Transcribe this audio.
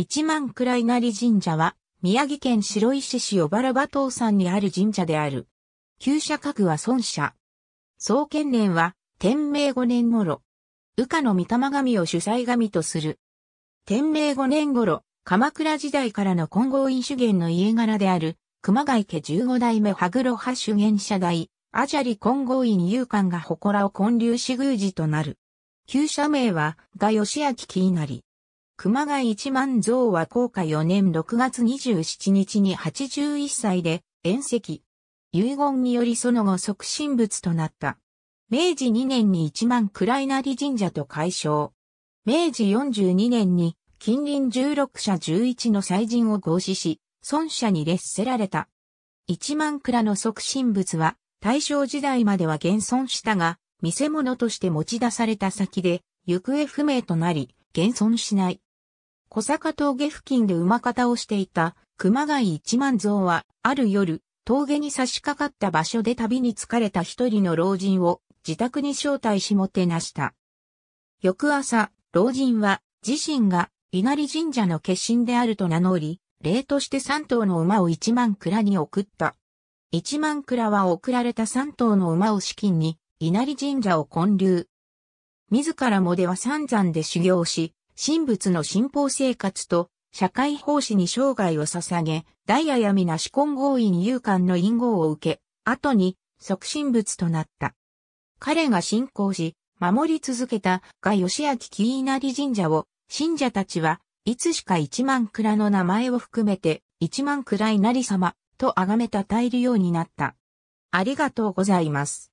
一万倉なり神社は、宮城県白石市小原馬東山にある神社である。旧社格は孫社。創建年は、天明五年頃。羽化の御霊神を主催神とする。天明五年頃、鎌倉時代からの金剛院主元の家柄である、熊谷家十五代目羽黒派主元社代、アジャリ金剛院勇敢が祠を建立し宮司となる。旧社名は、賀吉明木稲荷。熊谷一万蔵は公下4年6月27日に81歳で、遠石。遺言によりその後即身仏となった。明治2年に一万いなり神社と解消。明治42年に近隣16社11の祭神を合祀し、孫社に列せられた。一万蔵の即身仏は大正時代までは現存したが、見せ物として持ち出された先で行方不明となり、現存しない。小坂峠付近で馬方をしていた熊谷一万蔵は、ある夜、峠に差し掛かった場所で旅に疲れた一人の老人を自宅に招待しもてなした。翌朝、老人は自身が稲荷神社の決心であると名乗り、礼として三頭の馬を一万蔵に送った。一万蔵は送られた三頭の馬を資金に稲荷神社を建立。自らもでは三山で修行し、神仏の信奉生活と社会奉仕に生涯を捧げ、大イヤな皆根合院勇敢の因号を受け、後に即神仏となった。彼が信仰し、守り続けたが吉明木稲荷神社を、信者たちはいつしか一万蔵の名前を含めて、一万蔵稲荷様と崇めたたえるようになった。ありがとうございます。